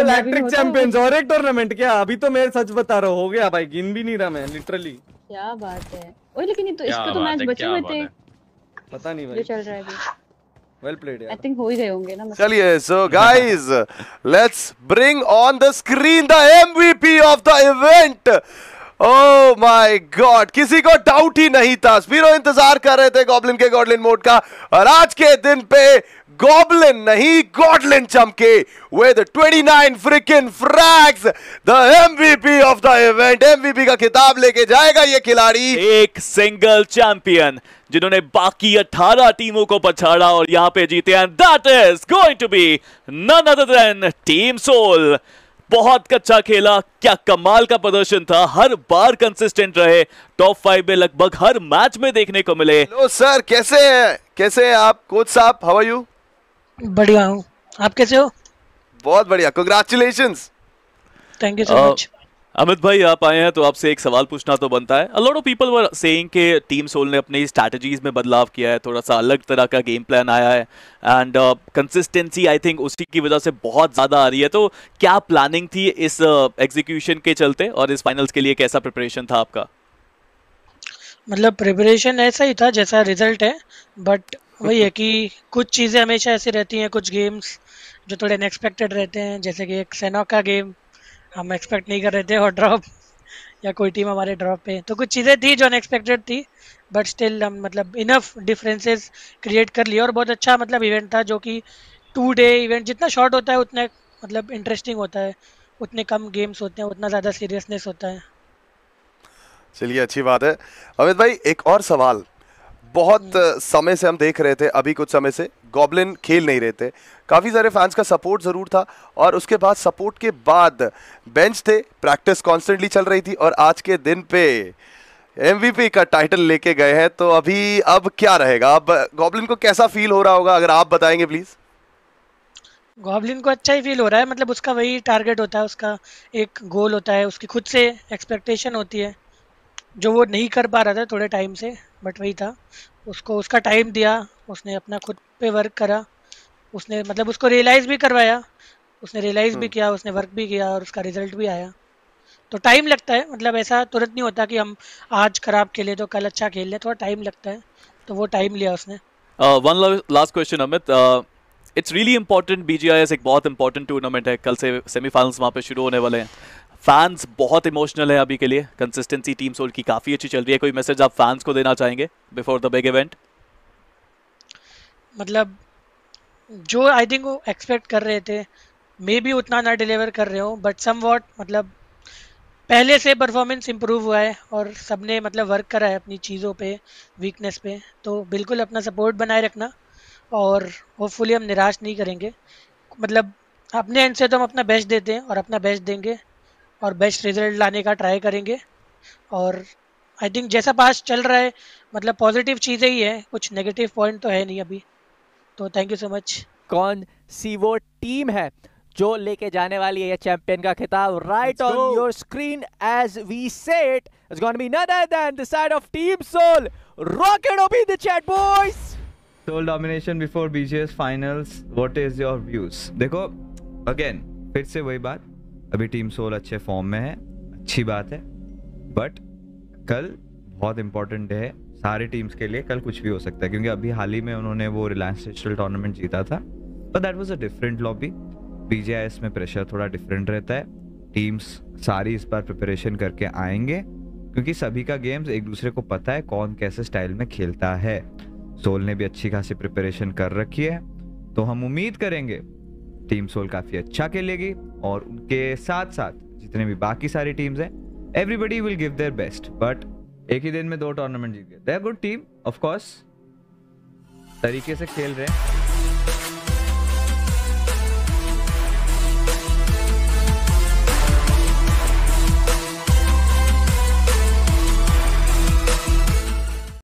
Electric तो champions और एक टूर्नामेंट क्या अभी तो मैं सच बता रहा हो गया भाई गिन भी नहीं रहा मैं लिटरली क्या बात है ओए लेकिन ये तो इसको तो मैच बचे हुए थे पता नहीं भाई ये चल रहा है अभी Well played, आई थिंक हो ही गए होंगे ना चलिए so guys, let's bring on the screen the MVP of the event. Oh my God किसी को डाउट ही नहीं था स्पीरो इंतजार कर रहे थे गॉबलिन के गॉडलिन मोड का और आज के दिन पे गॉबलिन नहीं गॉडलिन चमके with 29 freaking frags the MVP of the event MVP का खिताब लेके जाएगा ये खिलाड़ी एक सिंगल चैंपियन जिन्होंने बाकी 18 टीमों को पछाड़ा और यहां पे जीते हैं that is going to be none other than team Soul बहुत कच्चा खेला क्या कमाल का प्रदर्शन था हर बार कंसिस्टेंट रहे टॉप फाइव में लगभग हर मैच में देखने को मिले हेलो सर कैसे हैं कैसे हैं आप कोच साहब हाउ आर यू बढ़िया हूँ आप कैसे हो बहुत बढ़िया congratulation thank you so much Amit भाई आप आए हैं तो आपसे एक सवाल पूछना तो बनता है a lot of people were saying के टीम सोल ने अपनी स्ट्रैटेजीज में बदलाव किया है थोड़ा सा अलग तरह का गेम प्लान आया है एंड कंसिस्टेंसी आई थिंक उसी की वजह से बहुत ज़्यादा आ रही है तो क्या प्लानिंग थी इस एग्जीक्यूशन uh, के चलते और इस फाइनल्स के लिए कैसा प्रिपरेशन था आपका मतलब प्रिपरेशन ऐसा ही था जैसा रिजल्ट है बट वही है कि कुछ चीज़ें हमेशा ऐसी रहती हैं कुछ गेम्स जो थोड़े अनएक्सपेक्टेड रहते हैं जैसे कि एक सेनो का गेम हम एक्सपेक्ट नहीं कर रहे थे और ड्रॉप या कोई टीम हमारे ड्रॉप पे तो कुछ चीज़ें थी जो अनएक्सपेक्टेड थी बट स्टिल हम मतलब इनफ डिफरेंसेस क्रिएट कर लिए और बहुत अच्छा मतलब इवेंट था जो कि टू डे इवेंट जितना शॉर्ट होता है उतना मतलब इंटरेस्टिंग होता है उतने कम गेम्स होते हैं उतना ज़्यादा सीरियसनेस होता है चलिए अच्छी बात है अमित भाई एक और सवाल बहुत समय से हम देख रहे थे अभी कुछ समय से गॉबलिन खेल नहीं रहे थे काफ़ी सारे फैंस का सपोर्ट ज़रूर था और उसके बाद सपोर्ट के बाद बेंच थे प्रैक्टिस कॉन्स्टेंटली चल रही थी और आज के दिन पे एमवीपी का टाइटल लेके गए हैं तो अभी अब क्या रहेगा अब गॉबलिन को कैसा फील हो रहा होगा अगर आप बताएंगे प्लीज़ गॉबलिन को अच्छा ही फील हो रहा है मतलब उसका वही टारगेट होता है उसका एक गोल होता है उसकी खुद से एक्सपेक्टेशन होती है जो वो नहीं कर पा रहा था थोड़े टाइम से बट वही था उसको उसका टाइम दिया उसने अपना खुद पे वर्क करा उसने मतलब उसको रियलाइज़ भी करवाया उसने रियलाइज़ भी हम्म। किया उसने वर्क भी किया और उसका रिजल्ट भी आया तो टाइम लगता है मतलब ऐसा तुरंत नहीं होता कि हम आज खराब खेले तो कल अच्छा खेल ले थोड़ा टाइम लगता है तो वो टाइम लिया उसने one last question Amit it's really important BGIS एक बहुत इंपॉर्टेंट टूर्नामेंट है कल से सेमीफाइनल्स वहाँ पे शुरू होने वाले हैं फैंस बहुत इमोशनल है अभी के लिए कंसिस्टेंसी टीम सोल की काफ़ी अच्छी चल रही है कोई मैसेज आप फैंस को देना चाहेंगे बिफोर द बिग इवेंट मतलब जो आई थिंक वो एक्सपेक्ट कर रहे थे मे भी उतना ना डिलीवर कर रहे हो बट सम वॉट मतलब पहले से परफॉर्मेंस इम्प्रूव हुआ है और सबने मतलब वर्क करा है अपनी चीज़ों पे वीकनेस पे तो बिल्कुल अपना सपोर्ट बनाए रखना और होपफुली हम निराश नहीं करेंगे मतलब अपने एंड से तो हम अपना बेस्ट देते हैं और अपना बेस्ट देंगे और बेस्ट रिजल्ट लाने का ट्राई करेंगे और आई थिंक जैसा पास चल रहा है मतलब पॉजिटिव चीज़ें ही है कुछ नेगेटिव पॉइंट तो है नहीं अभी तो थैंक यू सो मच कौन सी वो टीम है जो लेके जाने वाली है ये चैंपियन का खिताब right on your screen as we set it's gonna be nother than the side of team Soul rocket OP the chat boys Soul domination before BGS finals what is your views देखो again फिर से वही बात अभी team soul अच्छे form में है अच्छी बात है बट कल बहुत इंपॉर्टेंट डे है सारे टीम्स के लिए कल कुछ भी हो सकता है क्योंकि अभी हाल ही में उन्होंने वो रिलायंस डिजिटल टूर्नामेंट जीता था but that was a different lobby B में प्रेशर थोड़ा डिफरेंट रहता है टीम्स सारी इस बार प्रिपरेशन करके आएंगे क्योंकि सभी का गेम्स एक दूसरे को पता है कौन कैसे स्टाइल में खेलता है सोल ने भी अच्छी खासी प्रिपरेशन कर रखी है तो हम उम्मीद करेंगे टीम सोल काफ़ी अच्छा खेलेगी और उनके साथ साथ जितने भी बाकी सारी टीम्स हैं everybody will give their best but एक ही दिन में दो टूर्नामेंट जीत गए दे गुड टीम ऑफकोर्स तरीके से खेल रहे हैं